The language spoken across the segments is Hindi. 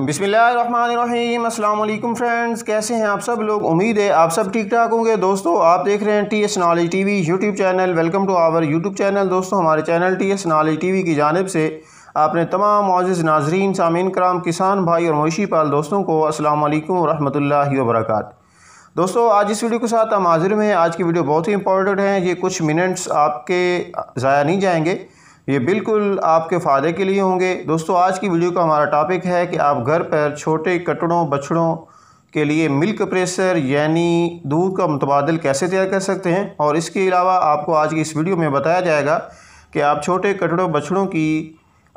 बिसमीम अल्लाम फ्रेंड्स कैसे हैं आप सब लोग उम्मीद है आप सब ठीक ठाक होंगे दोस्तों आप देख रहे हैं T S knowledge T V YouTube channel welcome to our YouTube channel दोस्तों हमारे channel T S knowledge T V की जानब से आपने तमाम मोज़ नाजरीन सामीन कराम किसान भाई और मवेशी पाल दोस्तों को अल्लाम वरहमल वर्का दोस्तों आज इस वीडियो के साथ हम हाजिर में आज की वीडियो बहुत ही इंपॉर्टेंट है ये कुछ मिनट्स आपके ज़ाया नहीं जाएंगे ये बिल्कुल आपके फ़ायदे के लिए होंगे दोस्तों आज की वीडियो का हमारा टॉपिक है कि आप घर पर छोटे कटड़ों बछड़ों के लिए मिल्क प्रेशर यानी दूध का मुतबादल कैसे तैयार कर सकते हैं और इसके अलावा आपको आज की इस वीडियो में बताया जाएगा कि आप छोटे कटड़ों बछड़ों की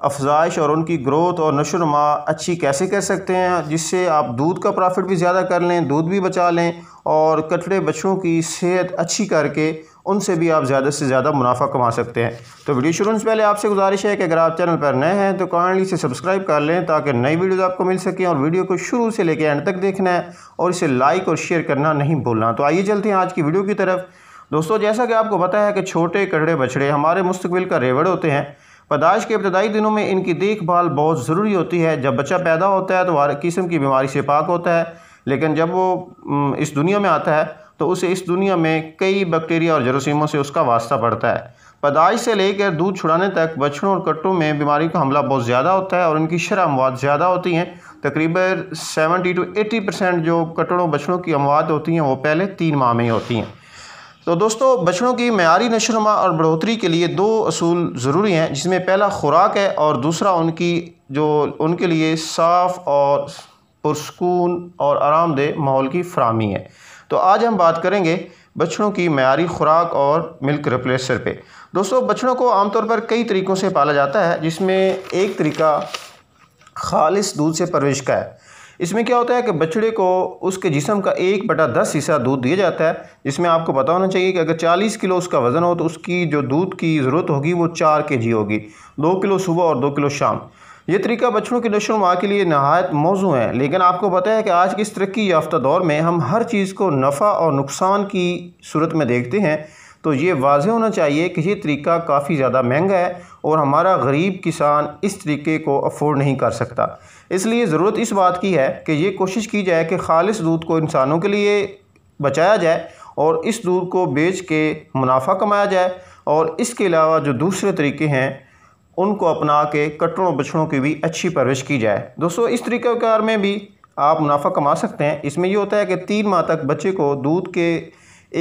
अफजाइश और उनकी ग्रोथ और नशोनमा अच्छी कैसे कर सकते हैं जिससे आप दूध का प्रॉफिट भी ज़्यादा कर लें दूध भी बचा लें और कटड़े बछड़ों की सेहत अच्छी करके उनसे भी आप ज़्यादा से ज़्यादा मुनाफा कमा सकते हैं तो वीडियो शुरू से पहले आपसे गुजारिश है कि अगर आप चैनल पर नए हैं तो काइंडली से सब्सक्राइब कर लें ताकि नई वीडियोज़ आपको मिल सकें और वीडियो को शुरू से लेकर एंड तक देखना है और इसे लाइक और शेयर करना नहीं भूलना तो आइए चलते हैं आज की वीडियो की तरफ दोस्तों जैसा कि आपको पता है कि छोटे कटड़े बछड़े हमारे मुस्तबिल का रेवड़ होते हैं पैदाइश के इब्तदाई दिनों में इनकी देखभाल बहुत ज़रूरी होती है जब बच्चा पैदा होता है तो हर किस्म की बीमारी से पाक होता है लेकिन जब वो इस दुनिया में आता है तो उसे इस दुनिया में कई बैक्टीरिया और जरूसीमों से उसका वास्ता पड़ता है पैदाइश से लेकर दूध छुड़ाने तक बछड़ों और कट्टों में बीमारी का हमला बहुत ज़्यादा होता है और उनकी शरा अमवात ज़्यादा होती हैं तकरीबन सेवेंटी टू एटी परसेंट जो कटड़ों बछड़ों की अमवात होती हैं वो पहले तीन माह में ही होती हैं तो दोस्तों बछड़ों की मैारी नशोनमा और बढ़ोतरी के लिए दो असूल ज़रूरी हैं जिसमें पहला खुराक है और दूसरा उनकी जो उनके लिए साफ़ और पुरस्कून और आरामदेह माहौल की फ्राहमी है तो आज हम बात करेंगे बछड़ों की मैारी खुराक और मिल्क रिप्लेसर पे दोस्तों बछड़ों को आमतौर पर कई तरीक़ों से पाला जाता है जिसमें एक तरीका खालिश दूध से परवेश का है इसमें क्या होता है कि बछड़े को उसके जिसम का एक बटा दस हिस्सा दूध दिया जाता है जिसमें आपको पता होना चाहिए कि अगर चालीस किलो उसका वज़न हो तो उसकी जो दूध की ज़रूरत होगी वो चार के जी होगी दो किलो सुबह और दो किलो शाम ये तरीका बच्चों की नशोमा के लिए नहायत मौजू है लेकिन आपको पता है कि आज के इस तरक्की याफ्ता दौर में हम हर चीज़ को नफ़ा और नुकसान की सूरत में देखते हैं तो ये वाजह होना चाहिए कि ये तरीका काफ़ी ज़्यादा महंगा है और हमारा गरीब किसान इस तरीके को अफोर्ड नहीं कर सकता इसलिए ज़रूरत इस बात की है कि ये कोशिश की जाए कि खालिश दूध को इंसानों के लिए बचाया जाए और इस दूध को बेच के मुनाफा कमाया जाए और इसके अलावा जो दूसरे तरीके हैं उनको अपना के कटड़ों बछड़ों की भी अच्छी परवरिश की जाए दोस्तों इस तरीक़ाकार में भी आप मुनाफा कमा सकते हैं इसमें यह होता है कि तीन माह तक बच्चे को दूध के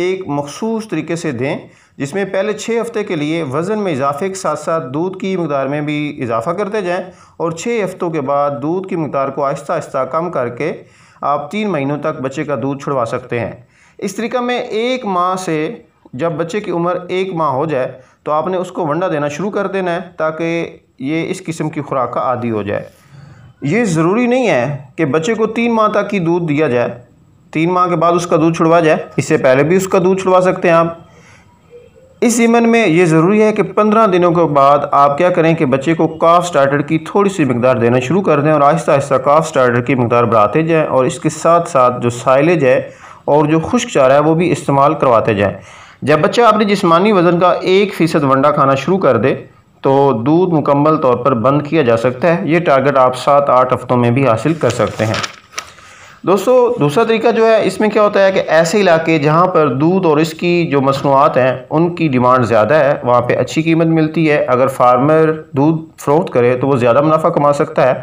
एक मखसूस तरीके से दें जिसमें पहले छः हफ्ते के लिए वज़न में इजाफे के साथ साथ दूध की मकदार में भी इजाफा करते जाएँ और छः हफ्तों के बाद दूध की मकदार को आहिस्ता आहिस्ता कम करके आप तीन महीनों तक बच्चे का दूध छुड़वा सकते हैं इस तरीका में एक माह से जब बच्चे की उम्र एक माह हो जाए तो आपने उसको वंडा देना शुरू कर देना है ताकि ये इस किस्म की खुराक का आदि हो जाए ये ज़रूरी नहीं है कि बच्चे को तीन माह तक ही दूध दिया जाए तीन माह के बाद उसका दूध छुड़वा जाए इससे पहले भी उसका दूध छुड़वा सकते हैं आप इस ईमन में ये ज़रूरी है कि पंद्रह दिनों के बाद आप क्या करें कि बच्चे को काफ स्टार्टर की थोड़ी सी मकदार देना शुरू कर दें और आहिस्ता आहिस्ता काफ स्टार्टर की मकदार बढ़ाते जाएँ और इसके साथ साथ जो साइलेज है और जो खुश्क चारा है वो भी इस्तेमाल करवाते जाएँ जब बच्चा अपने जिसमानी वज़न का एक फ़ीसद वंडा खाना शुरू कर दे तो दूध मुकम्मल तौर पर बंद किया जा सकता है ये टारगेट आप सात आठ हफ़्तों में भी हासिल कर सकते हैं दोस्तों दूसरा तरीका जो है इसमें क्या होता है कि ऐसे इलाके जहाँ पर दूध और इसकी जो मसनूआत हैं उनकी डिमांड ज़्यादा है वहाँ पे अच्छी कीमत मिलती है अगर फार्मर दूध फ़रोख्त करे तो वो ज़्यादा मुनाफा कमा सकता है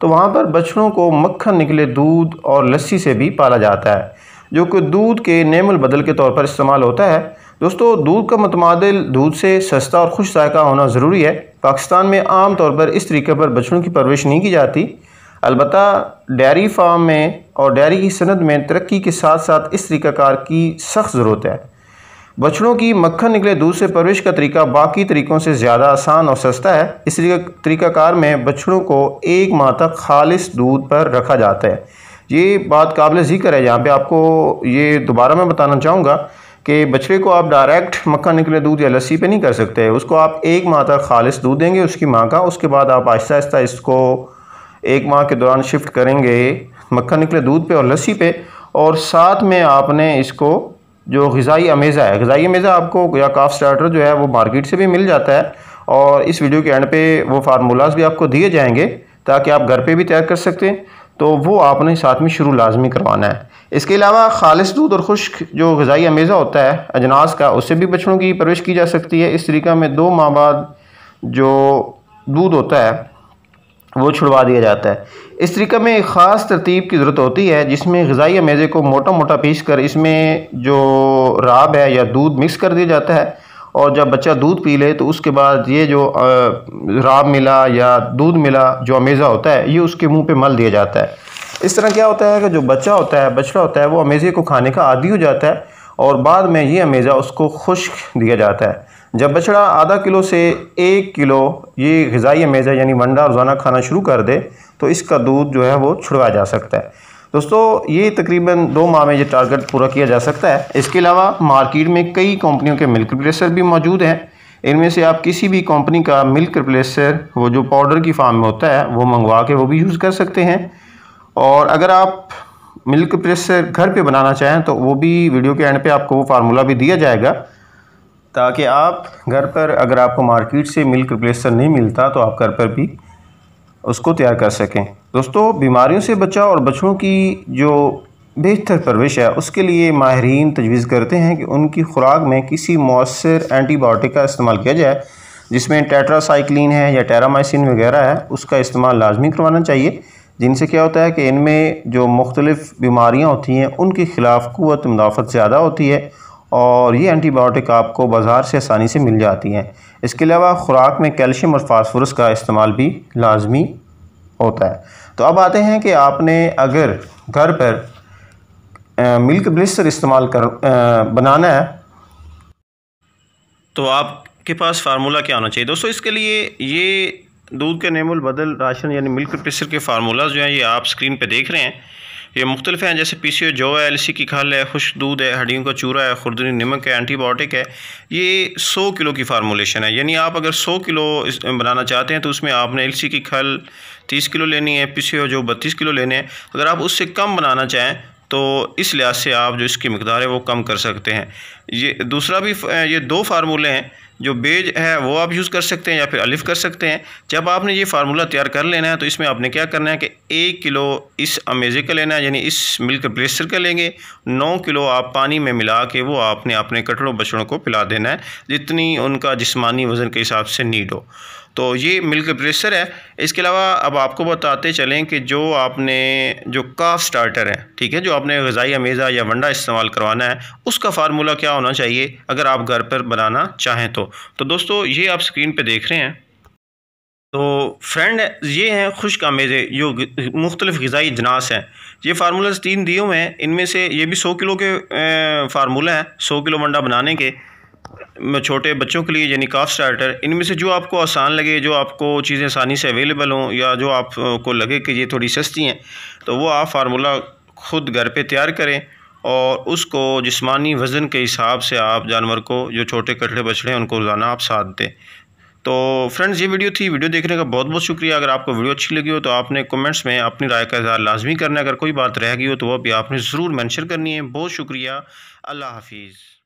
तो वहाँ पर बछड़ों को मक्खन निकले दूध और लस्सी से भी पाला जाता है जो कि दूध के नेमल बदल के तौर पर इस्तेमाल होता है दोस्तों दूध का मतमादल दूध से सस्ता और खुश जायका होना ज़रूरी है पाकिस्तान में आम तौर पर इस तरीके पर बछड़ों की परवरिश नहीं की जाती अलबत् डेयरी फार्म में और डेयरी की सनत में तरक्की के साथ साथ इस तरीक़ाकार की सख्त ज़रूरत है बछड़ों की मक्खन निकले दूध से परवरिश का तरीका बाकी तरीक़ों से ज़्यादा आसान और सस्ता है इस तरीक़ाकार में बछड़ों को एक माह तक खालिश दूध पर रखा जाता है ये बात काबिल ज़िक्र है यहाँ पे आपको ये दोबारा मैं बताना चाहूँगा कि बछड़े को आप डायरेक्ट मक्खन निकले दूध या लस्सी पे नहीं कर सकते उसको आप एक माह तक खालिश दूध देंगे उसकी माँ का उसके बाद आप आहिस्ता आहिस्ता इसको एक माह के दौरान शिफ्ट करेंगे मक्खन निकले दूध पे और लस्सी पे और साथ में आपने इसको जो गज़ाई अमेज़ा है गज़ाई अमेज़ा आपको या काफ स्टार्टर जो है वो मार्केट से भी मिल जाता है और इस वीडियो के एंड पे वो फार्मूलाज भी आपको दिए जाएंगे ताकि आप घर पे भी तैयार कर सकते हैं तो वो आपने साथ में शुरू लाजमी करवाना है इसके अलावा खालिश दूध और खुश्क जो गज़ाई अमेज़ा होता है अजनास का उससे भी बछड़ों की परवरिश की जा सकती है इस तरीका में दो माह बाद जो दूध होता है वो छुड़वा दिया जाता है इस तरीका में एक ख़ास तरतीब की ज़रूरत होती है जिसमें गज़ाई अमेज़े को मोटा मोटा पीस कर इसमें जो राब है या दूध मिक्स कर दिया जाता है और जब बच्चा दूध पी ले तो उसके बाद ये जो राब मिला या दूध मिला जो अमेज़ा होता है ये उसके मुंह पे मल दिया जाता है इस तरह क्या होता है कि जो बच्चा होता है बछड़ा होता है वो अमेज़े को खाने का आदि हो जाता है और बाद में ये अमेज़ा उसको खुश्क दिया जाता है जब बछड़ा आधा किलो से एक किलो ये गज़ाई अमेज़ा यानी वंडा रोज़ाना खाना शुरू कर दे तो इसका दूध जो है वो छुड़वाया जा सकता है दोस्तों ये तकरीबन दो माह में ये टारगेट पूरा किया जा सकता है इसके अलावा मार्केट में कई कंपनियों के मिल्क रिप्लेसर भी मौजूद हैं इनमें से आप किसी भी कंपनी का मिल्क रिप्लेसर वो जो पाउडर की फार्म में होता है वो मंगवा के वो भी यूज़ कर सकते हैं और अगर आप मिल्क प्रेसर घर पर बनाना चाहें तो वो भी वीडियो के एंड पे आपको वो फार्मूला भी दिया जाएगा ताकि आप घर पर अगर आपको मार्केट से मिल्क रिप्लेसर नहीं मिलता तो आप घर पर भी उसको तैयार कर सकें दोस्तों बीमारियों से बचाव और बच्चों की जो बेहतर परवरिश है उसके लिए माहरीन तजवीज़ करते हैं कि उनकी खुराक में किसी मौसर एंटीबायोटिक का इस्तेमाल किया जाए जिसमें टेट्रासाइक्लिन है या टेरामाइसिन वगैरह है उसका इस्तेमाल लाजमी करवाना चाहिए जिनसे क्या होता है कि इनमें जो मुख्तलिफ़ बीमारियाँ होती हैं उनके ख़िलाफ़ कुत मुदाफ़त ज़्यादा होती है और ये एंटीबायोटिक आपको बाज़ार से आसानी से मिल जाती हैं इसके अलावा ख़ुराक में कैल्शियम और फास्फोरस का इस्तेमाल भी लाजमी होता है तो अब आते हैं कि आपने अगर घर पर आ, मिल्क ब्लिस्टर इस्तेमाल कर आ, बनाना है तो आपके पास फार्मूला क्या होना चाहिए दोस्तों इसके लिए ये दूध के नेमुल बदल राशन यानी मिल्क ब्लिसर के फार्मूलाज जो हैं ये आप स्क्रीन पे देख रहे हैं ये मुख्तलिफ हैं जैसे पी सी ओ जो है एल सी की खल है खुश दूध है हड्डियों का चूरा है खुरदनी नमक है एंटीबायोटिक है ये सौ किलो की फार्मोलेशन है यानी आप अगर सौ किलो बनाना चाहते हैं तो उसमें आपने एल सी की खल तीस किलो लेनी है पी सी ओ जो बत्तीस किलो लेने हैं अगर आप उससे कम बनाना चाहें तो इस लिहाज से आप जो इसकी मकदार है वो कम कर सकते हैं ये दूसरा भी ये दो फार्मूले हैं जो बेज है वो आप यूज़ कर सकते हैं या फिर अलिफ कर सकते हैं जब आपने ये फार्मूला तैयार कर लेना है तो इसमें आपने क्या करना है कि एक किलो इस अमेजे का लेना है यानी इस मिल्क प्रेसर का लेंगे नौ किलो आप पानी में मिला के वो आपने अपने कटड़ों बछड़ों को पिला देना है जितनी उनका जिस्मानी वज़न के हिसाब से नीड हो तो ये मिल्क प्रेशर है इसके अलावा अब आपको बताते चलें कि जो आपने जो काफ स्टार्टर है ठीक है जो आपने गज़ाई अमेज़ा या वंडा इस्तेमाल करवाना है उसका फार्मूला क्या होना चाहिए अगर आप घर पर बनाना चाहें तो तो दोस्तों ये आप स्क्रीन पर देख रहे हैं तो फ्रेंड ये हैं खुश्क अमेज़े जो मुख्तलिफ गज़ाई जनास हैं ये फार्मूलाज तीन दिए हुए हैं इनमें से ये भी सौ किलो के फार्मूला है सौ किलो वंडा बनाने के छोटे बच्चों के लिए यानी काफ स्टार्टर इनमें से जो आपको आसान लगे जो आपको चीज़ें आसानी से अवेलेबल हों या जो आपको लगे कि ये थोड़ी सस्ती हैं तो वो आप फार्मूला ख़ुद घर पे तैयार करें और उसको जिस्मानी वज़न के हिसाब से आप जानवर को जो छोटे कटड़े बछड़े हैं उनको रोज़ाना आप साथ दें तो फ्रेंड्स ये वीडियो थी वीडियो देखने का बहुत बहुत शुक्रिया अगर आपको वीडियो अच्छी लगी हो तो आपने कमेंट्स में अपनी राय का इजहार लाजमी करना अगर कोई बात रह गई हो तो वह भी आपने ज़रूर मैंशन करनी है बहुत शुक्रिया अल्लाह हाफिज़